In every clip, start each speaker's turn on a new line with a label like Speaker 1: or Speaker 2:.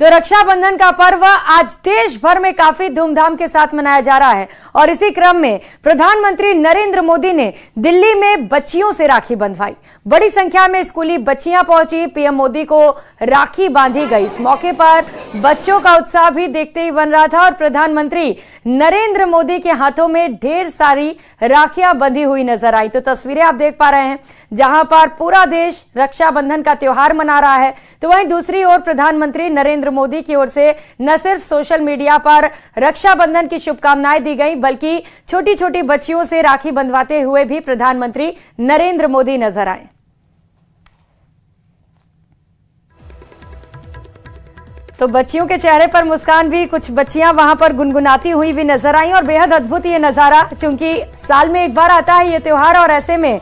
Speaker 1: तो रक्षाबंधन का पर्व आज देश भर में काफी धूमधाम के साथ मनाया जा रहा है और इसी क्रम में प्रधानमंत्री नरेंद्र मोदी ने दिल्ली में बच्चियों से राखी बंधवाई बड़ी संख्या में स्कूली बच्चियां पहुंची पीएम मोदी को राखी बांधी गई इस मौके पर बच्चों का उत्साह भी देखते ही बन रहा था और प्रधानमंत्री नरेंद्र मोदी के हाथों में ढेर सारी राखियां बंधी हुई नजर आई तो तस्वीरें आप देख पा रहे हैं जहां पर पूरा देश रक्षाबंधन का त्योहार मना रहा है तो वहीं दूसरी ओर प्रधानमंत्री नरेंद्र नरेंद्र मोदी की ओर से न सिर्फ सोशल मीडिया पर रक्षाबंधन की शुभकामनाएं दी गई बल्कि छोटी छोटी बच्चियों से राखी बंधवाते हुए भी प्रधानमंत्री नरेंद्र मोदी नजर आए तो बच्चियों के चेहरे पर मुस्कान भी कुछ बच्चियां वहां पर गुनगुनाती हुई भी नजर आई और बेहद अद्भुत ये नजारा चूंकि साल में एक बार आता है ये त्योहार और ऐसे में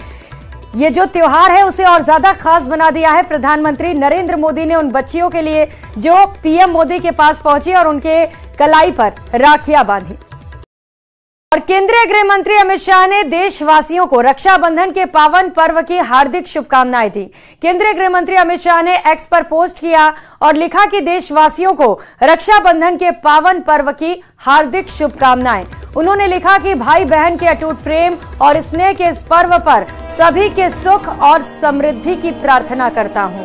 Speaker 1: ये जो त्योहार है उसे और ज्यादा खास बना दिया है प्रधानमंत्री नरेंद्र मोदी ने उन बच्चियों के लिए जो पीएम मोदी के पास पहुंची और उनके कलाई पर राखियां बांधी और केंद्रीय गृह मंत्री अमित शाह ने देशवासियों को रक्षाबंधन के पावन पर्व की हार्दिक शुभकामनाएं दी केंद्रीय गृह मंत्री अमित शाह ने एक्स पर पोस्ट किया और लिखा कि देशवासियों को रक्षाबंधन के पावन पर्व की हार्दिक शुभकामनाएं उन्होंने लिखा कि भाई बहन के अटूट प्रेम और स्नेह के इस पर्व पर सभी के सुख और समृद्धि की प्रार्थना करता हूं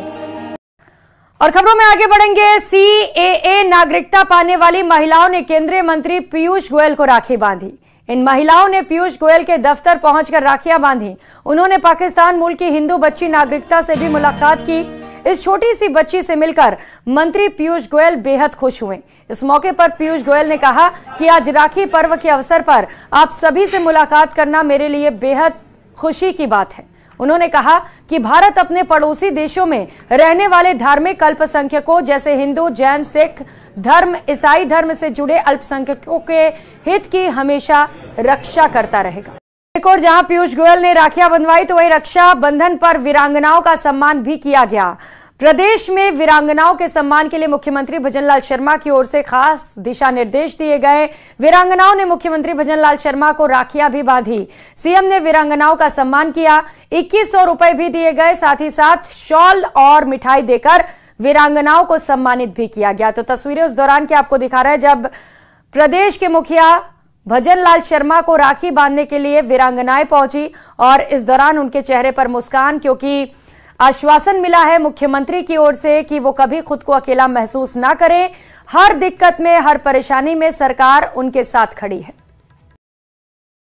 Speaker 1: और खबरों में आगे बढ़ेंगे सीएए नागरिकता पाने वाली महिलाओं ने केंद्रीय मंत्री पीयूष गोयल को राखी बांधी इन महिलाओं ने पीयूष गोयल के दफ्तर पहुंचकर राखियां बांधी उन्होंने पाकिस्तान मूल की हिंदू बच्ची नागरिकता से भी मुलाकात की इस छोटी सी बच्ची से मिलकर मंत्री पीयूष गोयल बेहद खुश हुए इस मौके पर पीयूष गोयल ने कहा कि आज राखी पर्व के अवसर पर आप सभी से मुलाकात करना मेरे लिए बेहद खुशी की बात है उन्होंने कहा कि भारत अपने पड़ोसी देशों में रहने वाले धार्मिक अल्पसंख्यकों जैसे हिंदू जैन सिख धर्म ईसाई धर्म से जुड़े अल्पसंख्यकों के हित की हमेशा रक्षा करता रहेगा एक और जहां पीयूष गोयल ने राखियां बंधवाई तो वही रक्षा बंधन पर वीरांगनाओं का सम्मान भी किया गया प्रदेश में वीरांगनाओं के सम्मान के लिए मुख्यमंत्री भजनलाल शर्मा की ओर से खास दिशा निर्देश दिए गए वीरांगनाओं ने मुख्यमंत्री भजनलाल शर्मा को राखियां भी बांधी सीएम ने वीरांगनाओं का सम्मान किया इक्कीस सौ रुपए भी दिए गए साथ ही साथ शॉल और मिठाई देकर वीरांगनाओं को सम्मानित भी किया गया तो तस्वीरें उस दौरान की आपको दिखा रहा है जब प्रदेश के मुखिया भजन लाल शर्मा को राखी बांधने के लिए वीरांगनाएं पहुंची और इस दौरान उनके चेहरे पर मुस्कान क्योंकि आश्वासन मिला है मुख्यमंत्री की ओर से कि वो कभी खुद को अकेला महसूस ना करें हर दिक्कत में हर परेशानी में सरकार उनके साथ खड़ी है